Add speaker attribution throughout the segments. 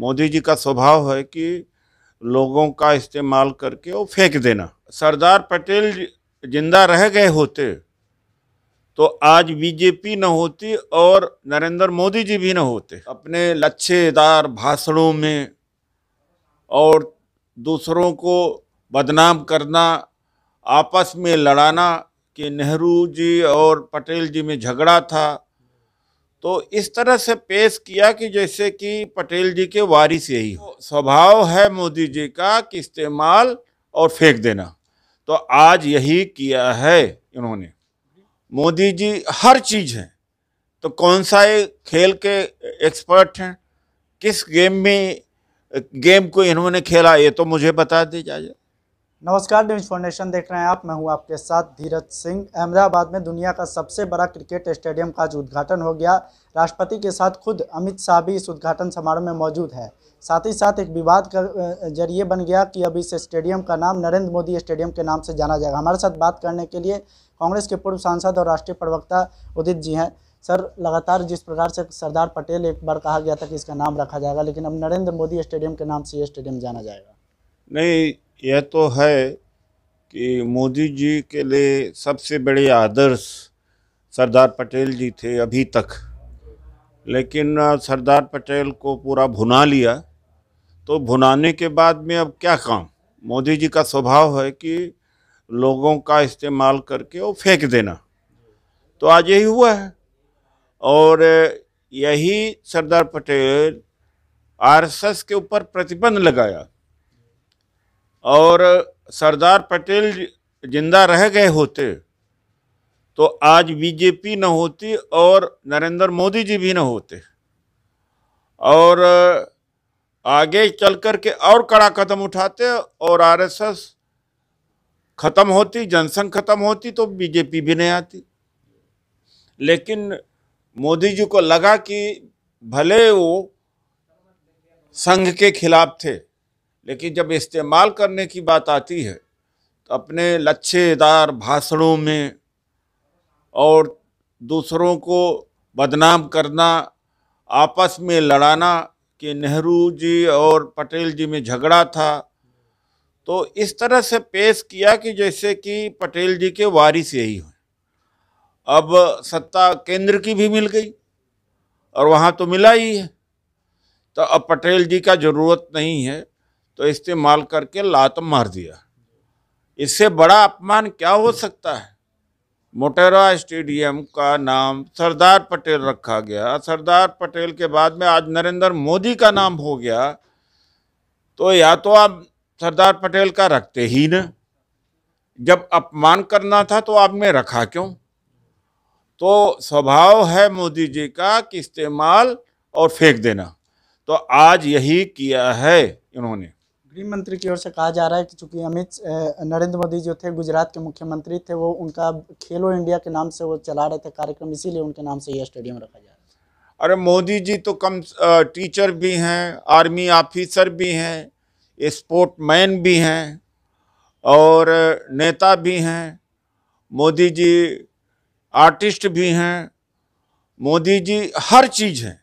Speaker 1: मोदी जी का स्वभाव है कि लोगों का इस्तेमाल करके वो फेंक देना सरदार पटेल जिंदा रह गए होते तो आज बीजेपी न होती और नरेंद्र मोदी जी भी न होते अपने लच्छेदार भाषणों में और दूसरों को बदनाम करना आपस में लड़ाना कि नेहरू जी और पटेल जी में झगड़ा था तो इस तरह से पेश किया कि जैसे कि पटेल जी के वारिस यही हो स्वभाव है मोदी जी का कि इस्तेमाल और फेंक देना तो आज यही किया है इन्होंने मोदी जी हर चीज़ है तो कौन सा खेल के एक्सपर्ट हैं किस गेम में गेम को इन्होंने खेला ये तो मुझे बता दीजिए
Speaker 2: नमस्कार न्यूज फाउंडेशन देख रहे हैं आप मैं हूं आपके साथ धीरज सिंह अहमदाबाद में दुनिया का सबसे बड़ा क्रिकेट स्टेडियम का आज उद्घाटन हो गया राष्ट्रपति के साथ खुद अमित शाह भी इस उद्घाटन समारोह में मौजूद है साथ ही साथ एक विवाद का जरिए बन गया कि अब इस स्टेडियम का नाम नरेंद्र मोदी स्टेडियम के नाम से जाना जाएगा हमारे साथ बात करने के लिए कांग्रेस के पूर्व सांसद और राष्ट्रीय प्रवक्ता उदित जी हैं सर लगातार जिस प्रकार से सरदार पटेल एक बार कहा गया था कि इसका नाम रखा जाएगा लेकिन अब नरेंद्र मोदी स्टेडियम के नाम से ये स्टेडियम जाना जाएगा
Speaker 1: नहीं यह तो है कि मोदी जी के लिए सबसे बड़े आदर्श सरदार पटेल जी थे अभी तक लेकिन सरदार पटेल को पूरा भुना लिया तो भुनाने के बाद में अब क्या काम मोदी जी का स्वभाव है कि लोगों का इस्तेमाल करके वो फेंक देना तो आज यही हुआ है और यही सरदार पटेल आरएसएस के ऊपर प्रतिबंध लगाया और सरदार पटेल जिंदा रह गए होते तो आज बीजेपी न होती और नरेंद्र मोदी जी भी न होते और आगे चल कर के और कड़ा कदम उठाते और आरएसएस खत्म होती जनसंघ खत्म होती तो बीजेपी भी नहीं आती लेकिन मोदी जी को लगा कि भले वो संघ के खिलाफ थे लेकिन जब इस्तेमाल करने की बात आती है तो अपने लच्छेदार भाषणों में और दूसरों को बदनाम करना आपस में लड़ाना कि नेहरू जी और पटेल जी में झगड़ा था तो इस तरह से पेश किया कि जैसे कि पटेल जी के वारिस यही हो अब सत्ता केंद्र की भी मिल गई और वहाँ तो मिला ही है तो अब पटेल जी का ज़रूरत नहीं है तो इस्तेमाल करके लात मार दिया इससे बड़ा अपमान क्या हो सकता है मोटेरा स्टेडियम का नाम सरदार पटेल रखा गया सरदार पटेल के बाद में आज नरेंद्र मोदी का नाम हो गया तो या तो आप सरदार पटेल का रखते ही न जब अपमान करना था तो आपने रखा क्यों तो स्वभाव है मोदी जी का कि इस्तेमाल और फेंक देना तो आज यही किया है इन्होंने
Speaker 2: गृह मंत्री की ओर से कहा जा रहा है कि चूंकि अमित नरेंद्र मोदी जो थे गुजरात के मुख्यमंत्री थे वो उनका खेलो इंडिया के नाम से वो चला रहे थे कार्यक्रम इसीलिए उनके नाम से यह स्टेडियम रखा जा रहा है अरे मोदी
Speaker 1: जी तो कम टीचर भी हैं आर्मी ऑफिसर भी हैं स्पोर्ट मैन भी हैं और नेता भी हैं मोदी जी आर्टिस्ट भी हैं मोदी जी हर चीज़ हैं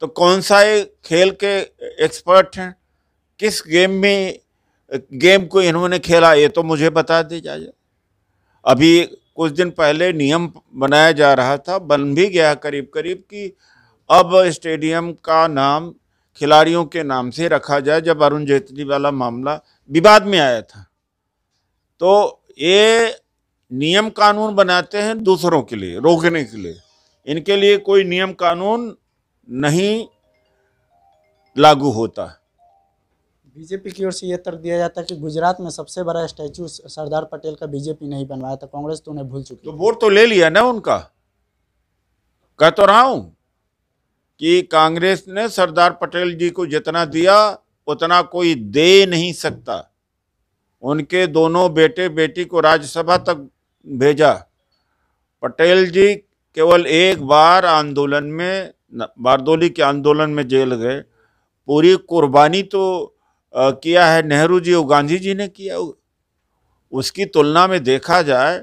Speaker 1: तो कौन सा खेल के एक्सपर्ट हैं किस गेम में गेम को इन्होंने खेला ये तो मुझे बता दे जाए अभी कुछ दिन पहले नियम बनाया जा रहा था बन भी गया करीब करीब कि अब स्टेडियम का नाम खिलाड़ियों के नाम से रखा जाए जब अरुण जेटली वाला मामला विवाद में आया था तो ये नियम कानून बनाते हैं दूसरों के लिए रोकने के लिए इनके लिए कोई नियम कानून नहीं लागू होता
Speaker 2: बीजेपी की ओर से यह तर्क दिया जाता है कि गुजरात में सबसे बड़ा स्टैचू सरदार पटेल का बीजेपी नहीं बनवाया था कांग्रेस तो उन्हें भूल चुकी तो वोट
Speaker 1: तो ले लिया ना उनका कह तो रहा हूं कि कांग्रेस ने सरदार पटेल जी को जितना दिया उतना कोई दे नहीं सकता उनके दोनों बेटे बेटी को राज्यसभा तक भेजा पटेल जी केवल एक बार आंदोलन में बारदोली के आंदोलन में जेल गए पूरी कुर्बानी तो किया है नेहरू जी और गांधी जी ने किया उसकी तुलना में देखा जाए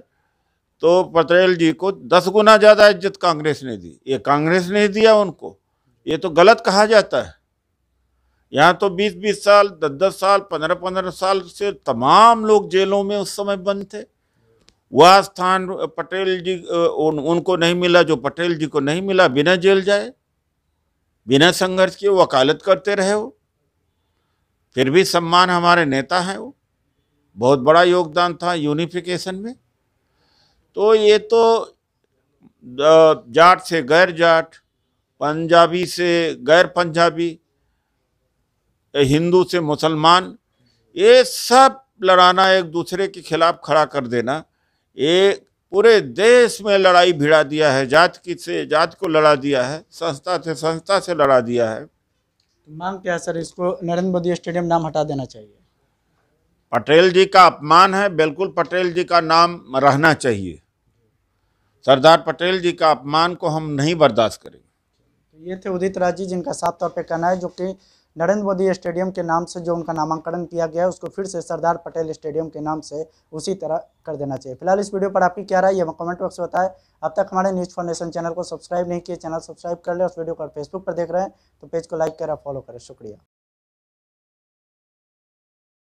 Speaker 1: तो पटेल जी को दस गुना ज़्यादा इज्जत कांग्रेस ने दी ये कांग्रेस ने दिया उनको ये तो गलत कहा जाता है यहाँ तो बीस बीस साल दस दस साल पंद्रह पंद्रह साल से तमाम लोग जेलों में उस समय बंद थे वह स्थान पटेल जी उन, उनको नहीं मिला जो पटेल जी को नहीं मिला बिना जेल जाए बिना संघर्ष के वकालत करते रहे हो फिर भी सम्मान हमारे नेता हैं वो बहुत बड़ा योगदान था यूनिफिकेशन में तो ये तो जाट से गैर जाट पंजाबी से गैर पंजाबी हिंदू से मुसलमान ये सब लड़ाना एक दूसरे के खिलाफ खड़ा कर देना ये पूरे देश में लड़ाई भिड़ा दिया है जात की से जात को लड़ा दिया है संस्था से संस्था से लड़ा दिया है
Speaker 2: मांग क्या है सर इसको नरेंद्र मोदी स्टेडियम नाम हटा देना चाहिए
Speaker 1: पटेल जी का अपमान है बिल्कुल पटेल जी का नाम रहना चाहिए सरदार पटेल जी का अपमान को हम नहीं बर्दाश्त करेंगे
Speaker 2: तो ये थे उदित राज जी जिनका साफ तौर पर कहना है जो कि नरेंद्र मोदी स्टेडियम के नाम से जो उनका नामांकन किया गया है उसको फिर से सरदार पटेल स्टेडियम के नाम से उसी तरह कर देना चाहिए फिलहाल इस वीडियो पर आपकी क्या राय है कमेंट बॉक्स में बताएं अब तक हमारे न्यूज़ फाउंडेशन चैनल को सब्सक्राइब नहीं किए चैनल सब्सक्राइब कर लें उस वीडियो को फेसबुक पर देख रहे हैं तो पेज को लाइक करें फॉलो करें शुक्रिया